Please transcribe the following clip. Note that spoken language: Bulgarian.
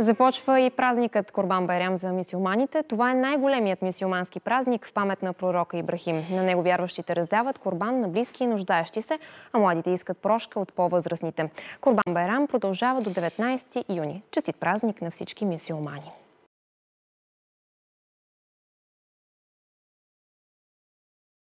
Започва и празникът Корбан Байрям за мюсюлманите. Това е най-големият мюсюлмански празник в памет на пророка Ибрахим. На него вярващите раздават корбан на близки и нуждаещи се, а младите искат прошка от по-възрастните. Корбан Байрам продължава до 19 юни. Честит празник на всички мюсюлмани!